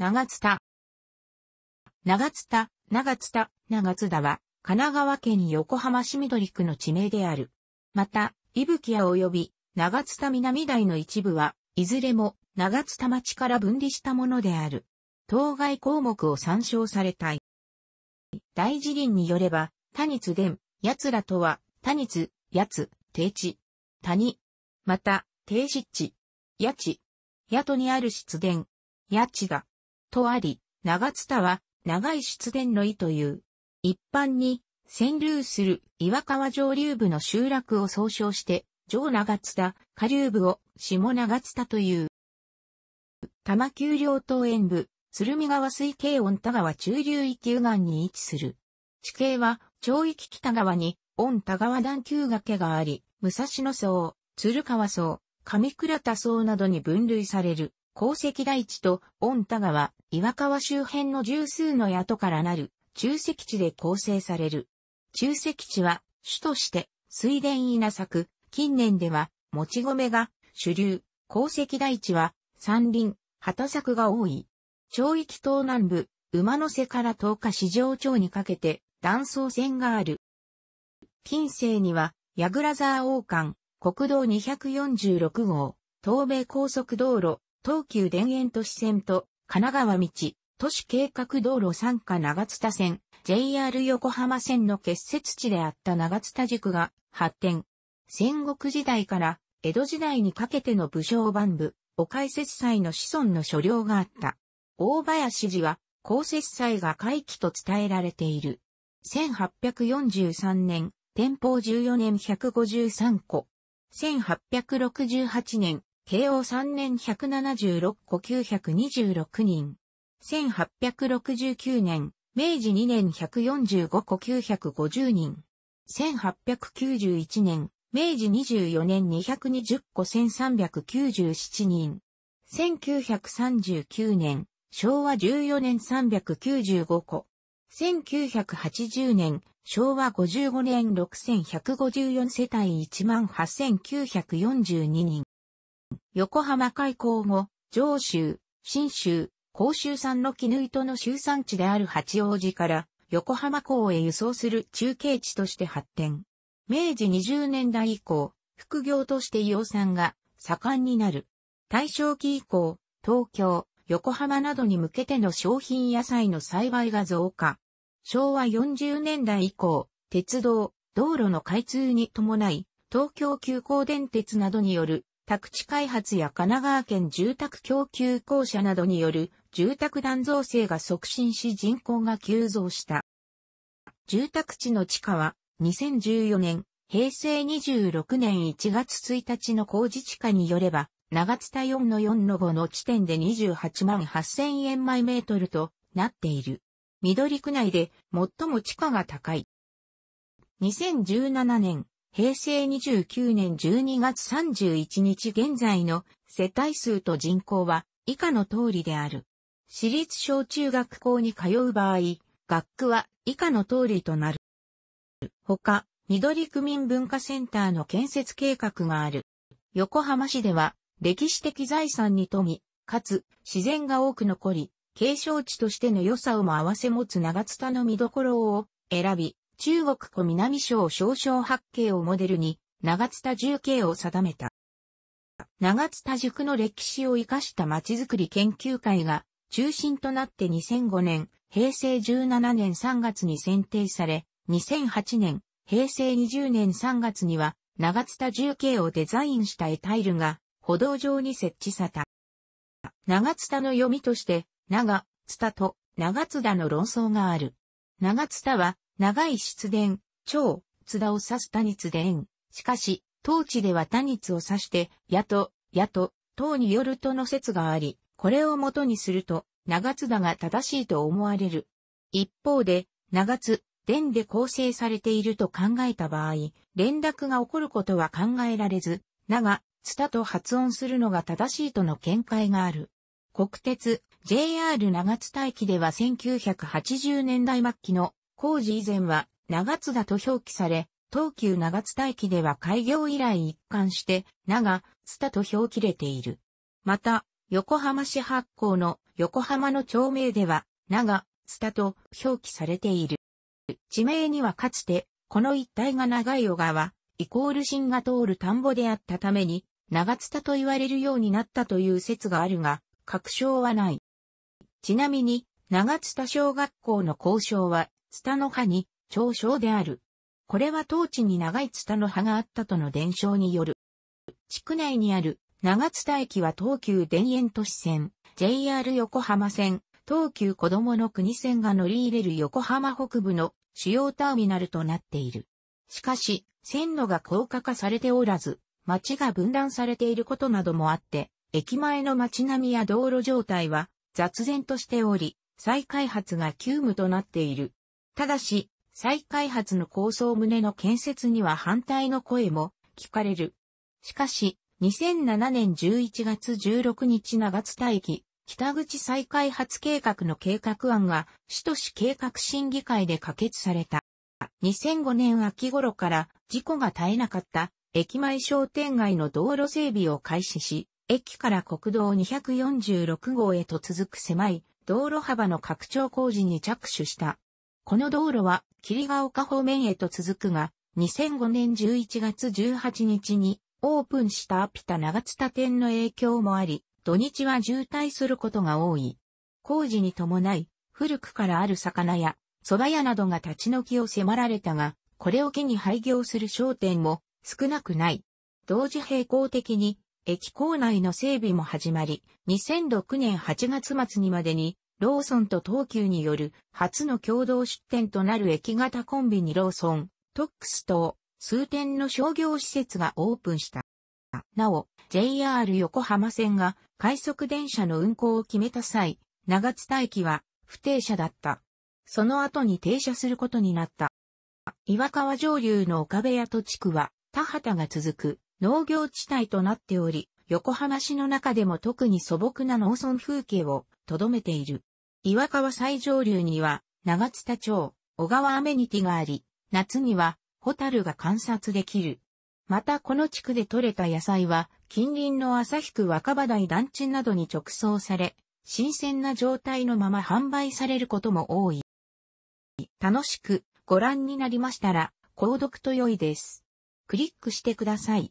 長津田。長津田、長津田、長津田は、神奈川県横浜市緑区の地名である。また、伊吹屋及び長津田南台の一部は、いずれも長津田町から分離したものである。当該項目を参照されたい。大辞林によれば、他日伝、奴らとは、他日、やつ、定地、谷、また、定湿地、やち、やにある湿伝、やちが、とあり、長津田は長い出電の意という。一般に、占流する岩川上流部の集落を総称して、上長津田、下流部を下長津田という。多摩丘陵東縁部、鶴見川水系温田川中流域右岸に位置する。地形は、町域北側に、温田川段丘崖があり、武蔵野層、鶴川層、上倉田層などに分類される。鉱石台地と御田川、岩川周辺の十数の宿からなる中石地で構成される。中石地は主として水田稲作、近年ではもち米が主流、鉱石台地は山林、畑作が多い。町域東南部、馬の瀬から東下市場町にかけて断層線がある。近世には、矢倉沢王冠、国道246号、東米高速道路、東急田園都市線と神奈川道、都市計画道路参加長津田線、JR 横浜線の結節地であった長津田塾が発展。戦国時代から江戸時代にかけての武将番部、お解説祭の子孫の所領があった。大林寺は、公説祭が回帰と伝えられている。1843年、天保14年153個。1868年、慶応3年176個926人。1869年、明治2年145個950人。1891年、明治24年220個1397人。1939年、昭和14年395個。1980年、昭和55年6154世帯18942人。横浜開港後、上州、新州、甲州産の絹糸の集産地である八王子から横浜港へ輸送する中継地として発展。明治20年代以降、副業として養蚕が盛んになる。大正期以降、東京、横浜などに向けての商品野菜の栽培が増加。昭和40年代以降、鉄道、道路の開通に伴い、東京急行電鉄などによる宅地開発や神奈川県住宅供給公社などによる住宅断造成が促進し人口が急増した。住宅地の地価は2014年、平成26年1月1日の工事地価によれば、長津田4の4の5の地点で28万8000円毎メートルとなっている。緑区内で最も地価が高い。2017年、平成29年12月31日現在の世帯数と人口は以下の通りである。私立小中学校に通う場合、学区は以下の通りとなる。他、緑区民文化センターの建設計画がある。横浜市では歴史的財産に富み、かつ自然が多く残り、継承地としての良さをも合わせ持つ長津田の見どころを選び、中国湖南省少々八景をモデルに、長津田重慶を定めた。長津田塾の歴史を生かした街づくり研究会が中心となって2005年、平成17年3月に選定され、2008年、平成20年3月には、長津田重慶をデザインしたエタイルが歩道上に設置された。長津田の読みとして、長、津田と長津田の論争がある。長津田は長い出田、長、津田を指す谷津伝。しかし、当地では谷津を指して、やと、やと、等によるとの説があり、これを元にすると、長津田が正しいと思われる。一方で、長津、伝で構成されていると考えた場合、連絡が起こることは考えられず、長、津田と発音するのが正しいとの見解がある。国鉄、JR 長津大駅では1980年代末期の工事以前は長津田と表記され、東急長津田駅では開業以来一貫して長津田と表記れている。また、横浜市発行の横浜の町名では長津田と表記されている。地名にはかつて、この一帯が長い小川、イコール新が通る田んぼであったために、長津田と言われるようになったという説があるが、確証はない。ちなみに、長津田小学校の校章は、ツタの葉に、長小である。これは当地に長いツタの葉があったとの伝承による。地区内にある長津田駅は東急田園都市線、JR 横浜線、東急子供の国線が乗り入れる横浜北部の主要ターミナルとなっている。しかし、線路が高架化されておらず、街が分断されていることなどもあって、駅前の街並みや道路状態は雑然としており、再開発が急務となっている。ただし、再開発の構想旨の建設には反対の声も聞かれる。しかし、2007年11月16日長津大気、北口再開発計画の計画案が、市都市計画審議会で可決された。2005年秋頃から事故が絶えなかった駅前商店街の道路整備を開始し、駅から国道246号へと続く狭い道路幅の拡張工事に着手した。この道路は霧ヶ丘方面へと続くが、2005年11月18日にオープンしたアピタ長津田店の影響もあり、土日は渋滞することが多い。工事に伴い、古くからある魚や、蕎麦屋などが立ち退きを迫られたが、これを機に廃業する商店も少なくない。同時並行的に、駅構内の整備も始まり、2006年8月末にまでにローソンと東急による初の共同出店となる駅型コンビニローソン、トックス等、数店の商業施設がオープンした。なお、JR 横浜線が快速電車の運行を決めた際、長津田駅は不停車だった。その後に停車することになった。岩川上流の岡部屋と地区は田畑が続く農業地帯となっており、横浜市の中でも特に素朴な農村風景をとどめている。岩川最上流には、長津田町、小川アメニティがあり、夏には、ホタルが観察できる。またこの地区で採れた野菜は、近隣の旭区若葉台団地などに直送され、新鮮な状態のまま販売されることも多い。楽しくご覧になりましたら、購読と良いです。クリックしてください。